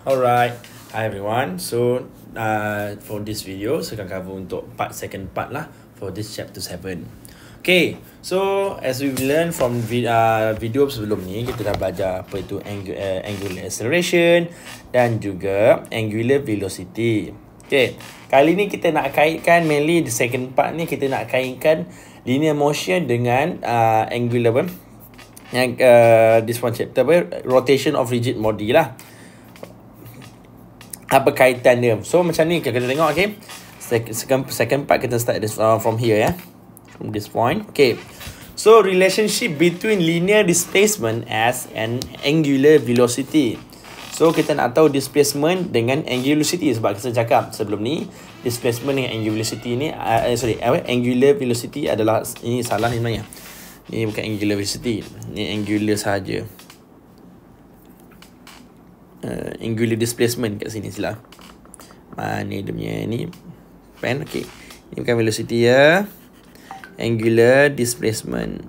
Alright, hi everyone. So, uh, for this video, saya akan cover untuk part second part lah for this chapter seven. Okay, so as we learn from vid uh, video sebelum ni, kita dah belajar apa itu ang uh, eh, angular acceleration dan juga angular velocity. Okay, kali ni kita nak kaitkan mainly the second part ni kita nak kaitkan linear motion dengan uh, angular yang uh, this one chapter apa? rotation of rigid body lah apa kaitan dia so macam ni kita tengok okay second second part kita start this uh, from here ya yeah? from this point okay so relationship between linear displacement as an angular velocity so kita nak tahu displacement dengan angular velocity sebab kita cakap sebelum ni displacement dengan angular velocity ni uh, eh, sorry uh, angular velocity adalah ini salah ni sebenarnya Ini bukan angular velocity Ini angular saja uh, angular displacement kat sini silah. Mana dia punya ni? Pen okey. Ini bukan velocity ya. Angular displacement.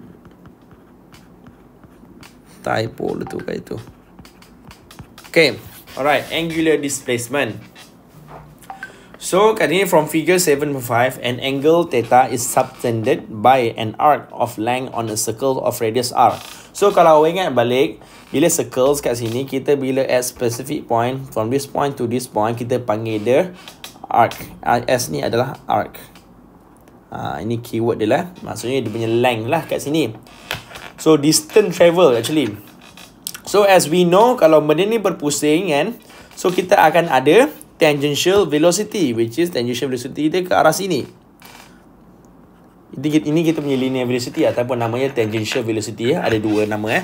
Typo tu kat itu. Okey. Alright, angular displacement. So, kat ini from figure 7.5, an angle theta is subtended by an arc of length on a circle of radius r. So, kalau awak ingat balik, bila circles kat sini, kita bila add specific point from this point to this point, kita panggil dia arc. Ah, S ni adalah arc. Ha, ini keyword dia lah. Maksudnya dia punya length lah kat sini. So, distance travel actually. So, as we know, kalau benda ni berpusing kan, so kita akan ada tangential velocity, which is tangential velocity dia ke arah sini. Ini kita punya linear velocity ataupun namanya tangential velocity. Ya. Ada dua nama eh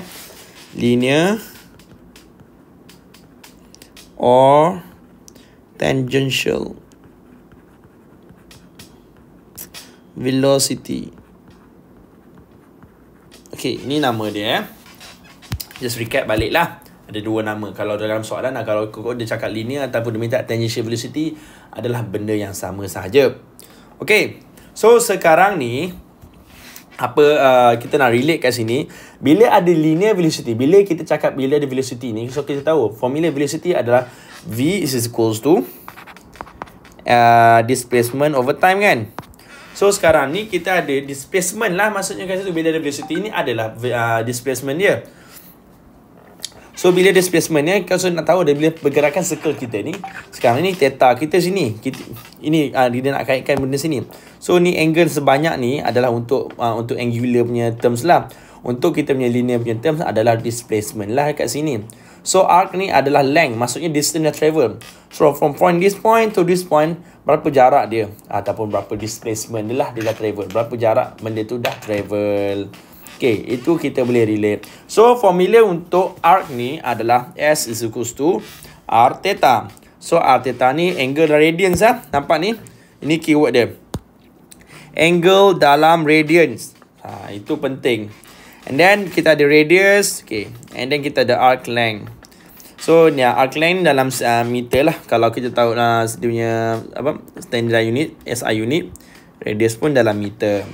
linear or tangential velocity Okay, ni nama dia eh. Just recap balik lah Ada dua nama Kalau dalam soalan kalau kau dia cakap linear Ataupun dia minta tangential velocity Adalah benda yang sama sahaja Okay So sekarang ni apa uh, kita nak relate kat sini bila ada linear velocity bila kita cakap bila ada velocity ni so kita tahu formula velocity adalah v is equals to uh, displacement over time kan so sekarang ni kita ada displacement lah maksudnya kat situ bila ada velocity ni adalah uh, displacement dia So bila displacement ni kalau saya nak tahu dia bila pergerakan circle kita ni sekarang ni theta kita sini kita, ini uh, dia nak kaitkan benda sini So ni angle sebanyak ni adalah untuk uh, untuk angular punya terms lah. Untuk kita punya linear punya terms adalah displacement lah kat sini. So arc ni adalah length, maksudnya distance dia travel. So from point this point to this point, berapa jarak dia? Ataupun berapa displacement dia lah, dia dah travel. Berapa jarak benda tu dah travel. Okay, itu kita boleh relate. So formula untuk arc ni adalah S is equals to R theta. So R theta ni angle radians lah. Nampak ni? Ini keyword dia angle dalam radians. Ha, itu penting. And then kita ada radius. Okay. And then kita ada arc length. So ni arc length dalam uh, meter lah. Kalau kita tahu uh, dia punya apa, standard unit, SI unit. Radius pun dalam meter.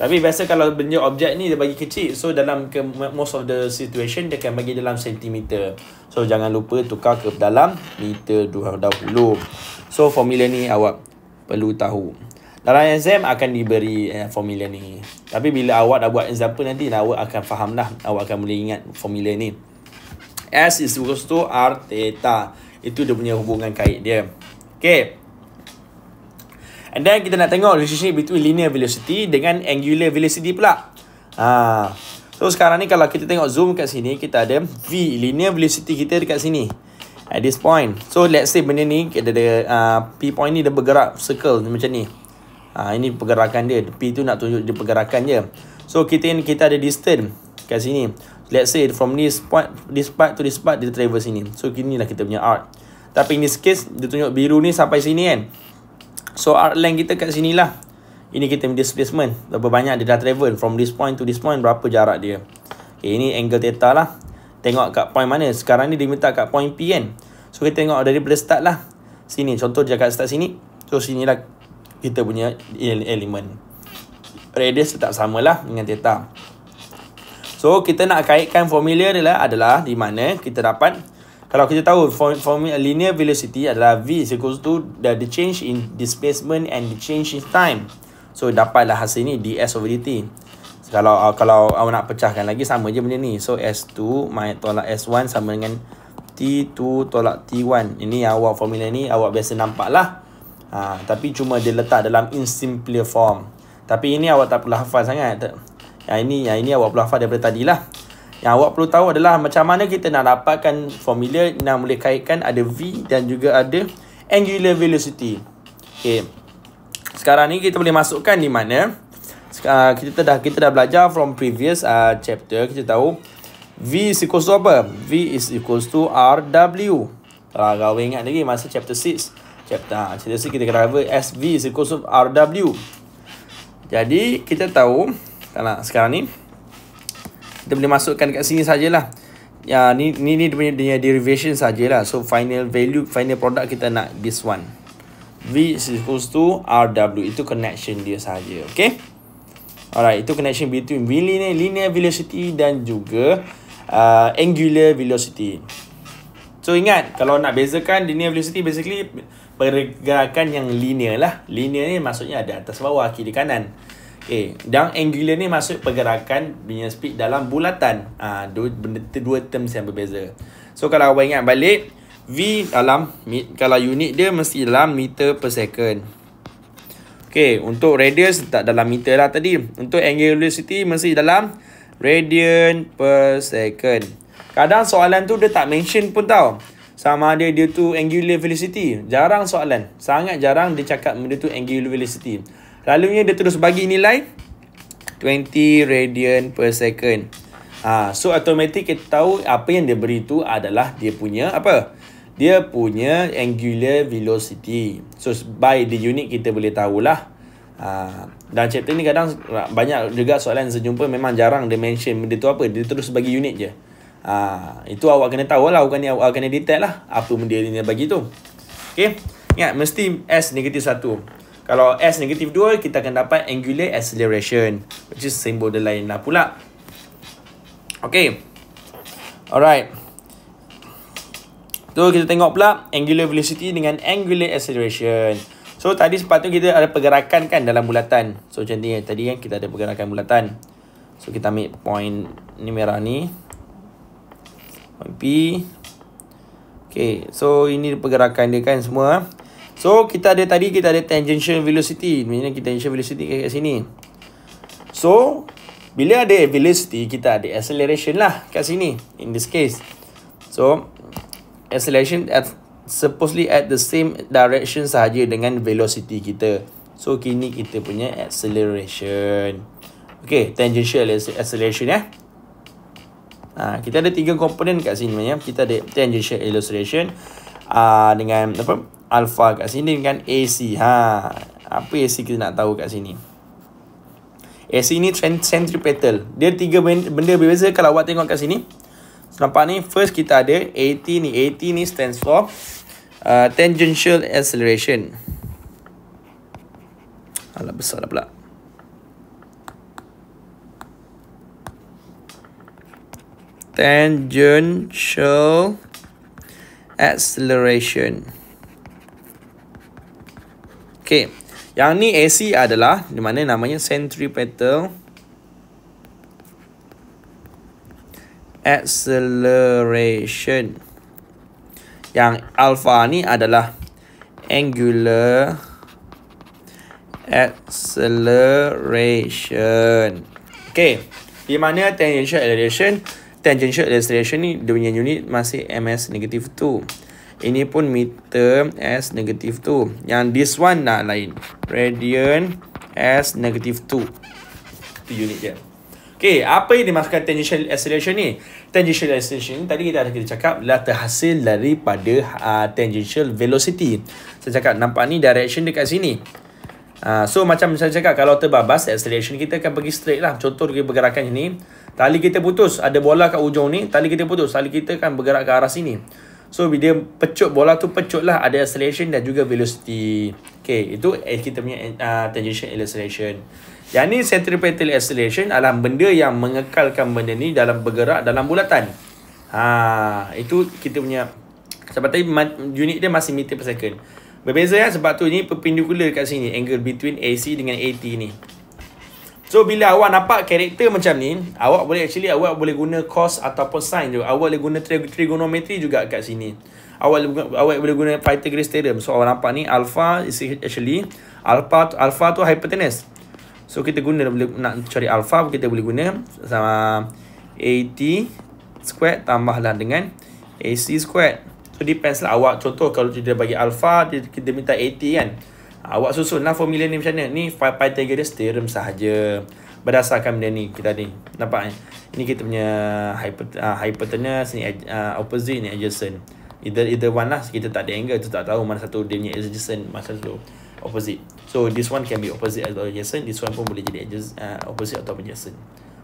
Tapi biasa kalau benda objek ni dia bagi kecil. So dalam ke, most of the situation dia akan bagi dalam sentimeter. So jangan lupa tukar ke dalam meter 20. So formula ni awak perlu tahu dalam exam akan diberi eh, formula ni tapi bila awak dah buat pun nanti awak akan faham lah awak akan boleh ingat formula ni S is equals to R theta itu dia punya hubungan kait dia Okay And then kita nak tengok relationship between linear velocity dengan angular velocity pula ha. So sekarang ni kalau kita tengok zoom kat sini Kita ada V, linear velocity kita dekat sini At this point So let's say benda ni kita ada, uh, P point ni dia bergerak circle macam ni Ha, ini pergerakan dia. P tu nak tunjuk dia pergerakan dia. So, kita kita ada distance kat sini. Let's say from this point, this part to this part, dia travel sini. So, kini lah kita punya art, Tapi in this case, dia tunjuk biru ni sampai sini kan. So, art length kita kat sini lah. Ini kita punya displacement. Berapa banyak dia dah travel from this point to this point, berapa jarak dia. Okay, ini angle theta lah. Tengok kat point mana. Sekarang ni dia minta kat point P kan. So, kita tengok dari start lah. Sini, contoh dia kat start sini. So, sini lah kita punya elemen. Radius tetap samalah dengan theta. So kita nak kaitkan formula ni lah adalah di mana kita dapat kalau kita tahu formula linear velocity adalah v is equals to the, change in displacement and the change in time. So dapatlah hasil ni ds over dt. So, kalau uh, kalau awak nak pecahkan lagi sama je benda ni. So s2 my tolak s1 sama dengan t2 tolak t1. Ini awak formula ni awak biasa nampak lah. Ha, tapi cuma dia letak dalam in simpler form. Tapi ini awak tak perlu hafal sangat. Yang ini, yang ini awak perlu hafal daripada tadilah. Yang awak perlu tahu adalah macam mana kita nak dapatkan formula nak boleh kaitkan ada V dan juga ada angular velocity. Okay. Sekarang ni kita boleh masukkan di mana. Uh, kita dah kita dah belajar from previous uh, chapter kita tahu V is equals to apa? V is equals to RW. Kalau uh, ingat lagi masa chapter 6 chapter. Cerita ha, kita kena cover SV is equals of RW. Jadi kita tahu kalau sekarang ni kita boleh masukkan dekat sini sajalah. Ya ni ni ni dia derivation sajalah. So final value final product kita nak this one. V is equals to RW itu connection dia saja. Okay Alright, itu connection between linear, linear velocity dan juga uh, angular velocity. So ingat, kalau nak bezakan linear velocity basically pergerakan yang linear lah. Linear ni maksudnya ada atas bawah, kiri kanan. Okay. Dan angular ni maksud pergerakan punya speed dalam bulatan. Ah, ha, dua, benda, dua terms yang berbeza. So kalau awak ingat balik, V dalam, kalau unit dia mesti dalam meter per second. Okay, untuk radius tak dalam meter lah tadi. Untuk angular velocity mesti dalam radian per second. Kadang soalan tu dia tak mention pun tau. Sama ada dia tu angular velocity. Jarang soalan. Sangat jarang dia cakap benda tu angular velocity. Lalu ni dia terus bagi nilai 20 radian per second. Ha, so automatic kita tahu apa yang dia beri tu adalah dia punya apa? Dia punya angular velocity. So by the unit kita boleh tahulah. Ha, dan chapter ni kadang banyak juga soalan saya jumpa memang jarang dia mention benda tu apa. Dia terus bagi unit je. Ha, itu awak kena tahu lah Awak kena, awak kena detail lah Apa benda dia bagi tu Okay Ingat mesti S negatif 1 Kalau S negatif 2 Kita akan dapat angular acceleration Which is same borderline lah pula Okay Alright tu kita tengok pula angular velocity dengan angular acceleration. So tadi sepatutnya kita ada pergerakan kan dalam bulatan. So macam ni tadi kan kita ada pergerakan bulatan. So kita ambil point ni merah ni. P, Okay So ini pergerakan dia kan semua eh. So kita ada tadi Kita ada tangential velocity Maksudnya kita tangential velocity kat sini So Bila ada velocity Kita ada acceleration lah Kat sini In this case So Acceleration at Supposedly at the same direction sahaja Dengan velocity kita So kini kita punya acceleration Okay Tangential acceleration ya eh? Ha, kita ada tiga komponen kat sini ya. Kita ada tangential illustration uh, dengan apa? Alpha kat sini dengan AC. Ha. Apa AC kita nak tahu kat sini? AC ni centripetal. Dia tiga benda berbeza kalau awak tengok kat sini. Nampak ni first kita ada AT ni. AT ni stands for uh, tangential acceleration. Alah besar dah pula. tangential acceleration. Okay, yang ni AC adalah di mana namanya centripetal acceleration. Yang alpha ni adalah angular acceleration. Okay, di mana tangential acceleration? tangential illustration ni dia punya unit masih ms negatif 2 ini pun meter s negatif 2 yang this one nak lain radian s negatif 2 tu unit dia Okay, apa yang dimaksudkan tangential acceleration ni? Tangential acceleration ni, tadi kita dah kita cakap, lah terhasil daripada uh, tangential velocity. Saya cakap, nampak ni direction dekat sini. Ah, so macam saya cakap kalau terbabas acceleration kita akan pergi straight lah contoh dia pergerakan ini tali kita putus ada bola kat ujung ni tali kita putus tali kita kan bergerak ke arah sini so bila dia pecut bola tu pecut lah ada acceleration dan juga velocity Okay, itu eh, kita punya uh, ah, tangential acceleration yang ni centripetal acceleration adalah benda yang mengekalkan benda ni dalam bergerak dalam bulatan ha, itu kita punya sebab tadi unit dia masih meter per second Berbeza ya sebab tu ni perpendicular kat sini Angle between AC dengan AT ni So bila awak nampak karakter macam ni Awak boleh actually awak boleh guna cos ataupun sin juga Awak boleh guna trig- trigonometri juga kat sini Awak, boleh, awak boleh guna Pythagoras theorem So awak nampak ni alpha is actually Alpha tu, alpha tu hypotenuse So kita guna nak cari alpha Kita boleh guna sama AT square tambahlah dengan AC square. So depends lah awak contoh kalau dia bagi alpha dia, kita minta 80 kan. Awak susun lah formula ni macam mana. Ni Pythagoras theorem sahaja. Berdasarkan benda ni kita ni. Nampak ni. Ini kita punya ah, hypotenuse ni uh, opposite ni adjacent. Either either one lah kita tak ada angle tu tak tahu mana satu dia punya adjacent masa tu opposite. So this one can be opposite atau adjacent, this one pun boleh jadi adjacent, uh, opposite atau adjacent.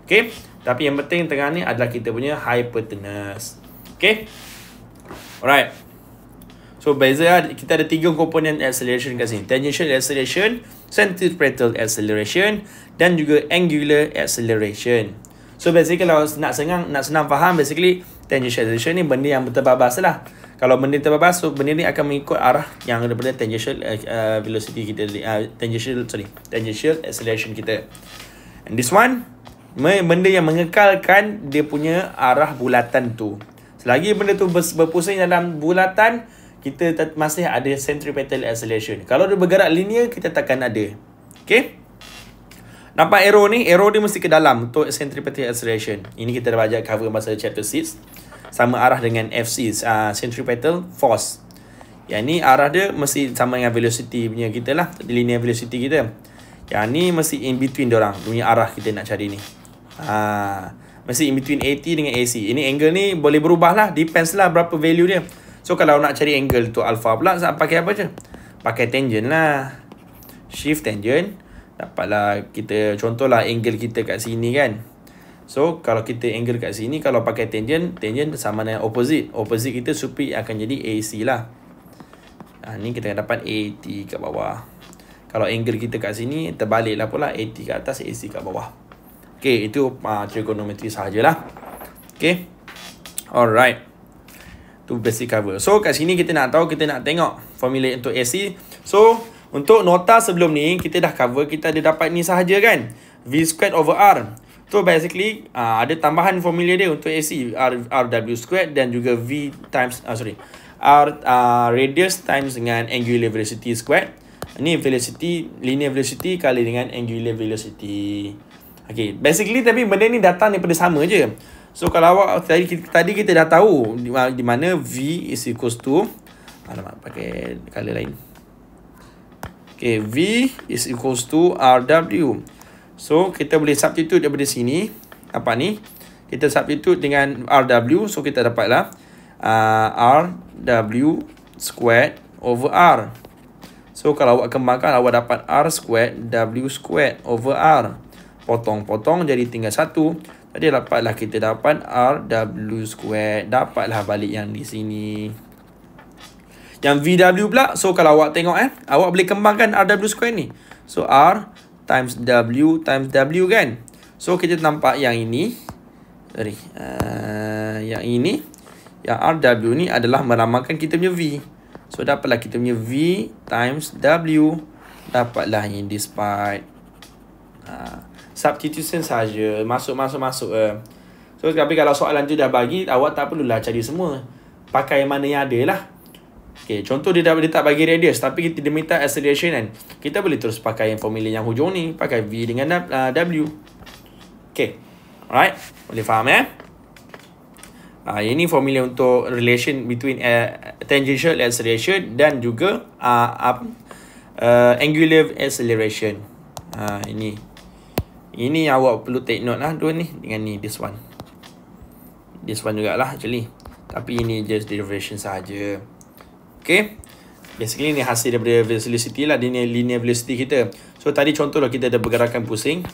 Okay, tapi yang penting tengah ni adalah kita punya hypotenuse. Okay. Alright. So beza lah, kita ada tiga komponen acceleration kat sini. Tangential acceleration, centripetal acceleration dan juga angular acceleration. So basically kalau nak senang, nak senang faham basically tangential acceleration ni benda yang terbabas lah. Kalau benda terbabas, so benda ni akan mengikut arah yang daripada tangential uh, velocity kita, uh, tangential, sorry, tangential acceleration kita. And this one, benda yang mengekalkan dia punya arah bulatan tu. Selagi benda tu berpusing dalam bulatan, kita masih ada centripetal acceleration. Kalau dia bergerak linear, kita takkan ada. Okay? Nampak arrow ni? Arrow ni mesti ke dalam untuk centripetal acceleration. Ini kita dah belajar cover masa chapter 6. Sama arah dengan FC, uh, ah, centripetal force. Yang ni arah dia mesti sama dengan velocity punya kita lah. Linear velocity kita. Yang ni mesti in between orang. Punya arah kita nak cari ni. Haa. Uh, Mesti in between 80 dengan AC Ini angle ni boleh berubah lah Depends lah berapa value dia So kalau nak cari angle tu alpha pula saya Pakai apa je? Pakai tangent lah Shift tangent Dapatlah kita Contohlah angle kita kat sini kan So kalau kita angle kat sini Kalau pakai tangent Tangent sama dengan opposite Opposite kita supi akan jadi AC lah ha, Ni kita akan dapat AT kat bawah Kalau angle kita kat sini terbaliklah pula AT kat atas AC kat bawah Okay, itu uh, trigonometri sahajalah. Okay. Alright. Itu basic cover. So, kat sini kita nak tahu, kita nak tengok formula untuk AC. So, untuk nota sebelum ni, kita dah cover, kita ada dapat ni sahaja kan? V squared over R. So, basically, uh, ada tambahan formula dia untuk AC. R, R W squared dan juga V times, uh, sorry. R uh, radius times dengan angular velocity squared. Ini velocity, linear velocity kali dengan angular velocity. Okay, basically tapi benda ni datang daripada sama je. So kalau awak tadi kita, tadi kita dah tahu di, di mana V is equals to Alamak, pakai color lain. Okay, V is equals to RW. So, kita boleh substitute daripada sini. Apa ni? Kita substitute dengan RW. So, kita dapatlah uh, ah, RW squared over R. So, kalau awak kembangkan, awak dapat R squared W squared over R potong-potong jadi tinggal satu. Jadi dapatlah kita dapat R W square. Dapatlah balik yang di sini. Yang V W pula. So kalau awak tengok eh. Awak boleh kembangkan R W square ni. So R times W times W kan. So kita nampak yang ini. Sorry. Uh, yang ini. Yang R W ni adalah meramalkan kita punya V. So dapatlah kita punya V times W. Dapatlah ini this part. Uh substitution saja masuk masuk masuk eh, so tapi kalau soalan tu dah bagi awak tak perlu perlulah cari semua pakai mana yang ada lah okay, contoh dia, dah, dia bagi radius tapi kita diminta acceleration kan kita boleh terus pakai yang formula yang hujung ni pakai V dengan uh, W Okay, alright boleh faham eh Ah ini formula untuk relation between uh, tangential acceleration dan juga uh, uh, angular acceleration. Ah uh, ini. Ini yang awak perlu take note lah Dua ni Dengan ni this one This one jugalah actually Tapi ini just derivation saja, Okay Basically ni hasil daripada velocity lah Dia ni linear velocity kita So tadi contoh lah kita ada pergerakan pusing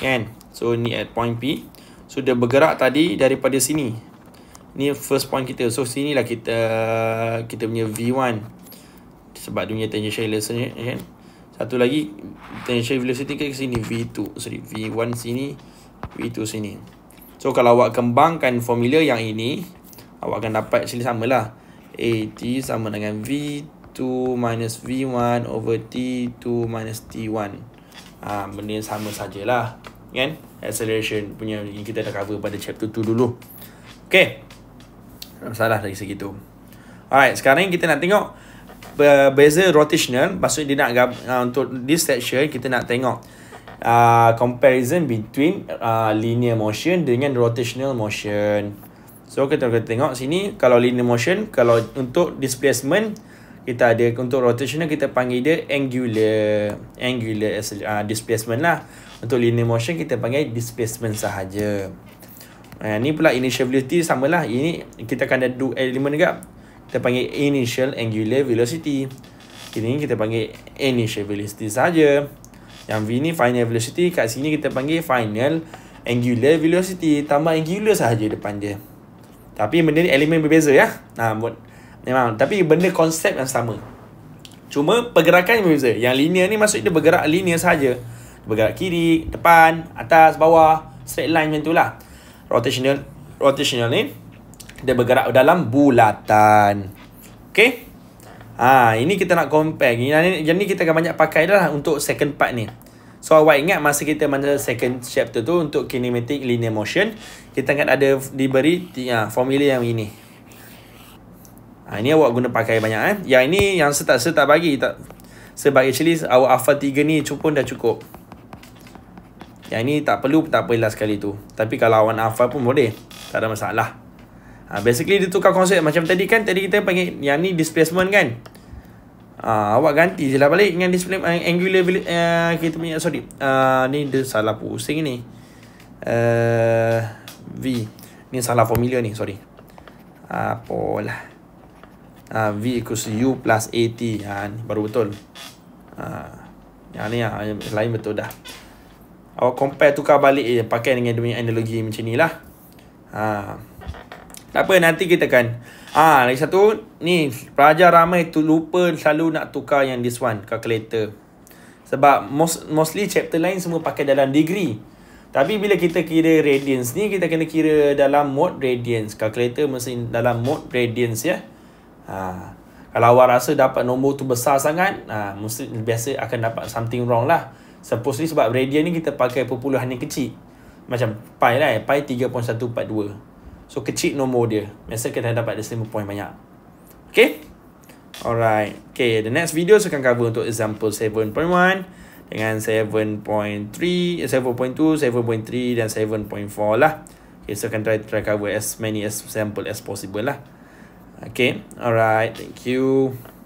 Kan So ni at point P So dia bergerak tadi daripada sini Ni first point kita So sinilah kita Kita punya V1 Sebab dia punya tangential lesson kan satu lagi Potential velocity ke sini V2 Sorry V1 sini V2 sini So kalau awak kembangkan formula yang ini Awak akan dapat actually samalah t sama dengan V2 minus V1 over T2 minus T1 ha, Benda yang sama sajalah Kan? Acceleration punya ini kita dah cover pada chapter 2 dulu Okay Tak salah dari segitu Alright sekarang kita nak tengok Uh, beza rotational maksudnya dia nak uh, untuk this section kita nak tengok uh, comparison between uh, linear motion dengan rotational motion so kita kita tengok sini kalau linear motion kalau untuk displacement kita ada untuk rotational kita panggil dia angular angular uh, displacement lah untuk linear motion kita panggil displacement sahaja Uh, ni pula initial velocity samalah ini kita akan ada do element juga kita panggil initial angular velocity. Ini kita panggil initial velocity saja. Yang V ni final velocity, kat sini kita panggil final angular velocity tambah angular saja depan dia. Tapi benda ni elemen berbeza ya. Nah, memang tapi benda konsep yang sama. Cuma pergerakan yang berbeza. Yang linear ni maksud dia bergerak linear saja. Bergerak kiri, depan, atas, bawah, straight line macam itulah. Rotational rotational ni dia bergerak dalam bulatan. Okay? Ha, ini kita nak compare. Yang ni, yang ni kita akan banyak pakai dah untuk second part ni. So, awak ingat masa kita mana second chapter tu untuk kinematic linear motion. Kita akan ada diberi ya, formula yang ini. Ha, ini awak guna pakai banyak. Eh. Yang ini yang saya tak, saya tak bagi. Tak. Sebab actually awak alpha 3 ni pun dah cukup. Yang ini tak perlu, tak perlu sekali tu. Tapi kalau awak alpha pun boleh. Tak ada masalah. Ha, basically dia tukar konsep macam tadi kan tadi kita panggil yang ni displacement kan. Ha, awak ganti je lah balik dengan displacement uh, angular uh, kita punya sorry. Uh, ni dia salah pusing ni. Uh, v. Ni salah formula ni sorry. Apalah. Uh, Ha, v equals u plus at ha, ni baru betul ha, yang ni ha, yang lain betul dah awak compare tukar balik eh, pakai dengan demi analogi macam ni lah ha. Tak apa nanti kita kan Ah, ha, lagi satu ni pelajar ramai tu lupa selalu nak tukar yang this one calculator. Sebab most, mostly chapter lain semua pakai dalam degree. Tapi bila kita kira radians ni kita kena kira dalam mode radians. Calculator mesti dalam mode radians ya. Ha. Kalau awak rasa dapat nombor tu besar sangat, ha, mesti biasa akan dapat something wrong lah. Supposedly sebab radian ni kita pakai perpuluhan yang kecil. Macam pi lah, pi 3.142. So kecil nombor dia Biasa kita dapat decimal point banyak Okay Alright Okay the next video saya akan cover untuk example 7.1 Dengan 7.3 7.2 7.3 Dan 7.4 lah Okay so akan try try cover as many as sample as possible lah Okay Alright Thank you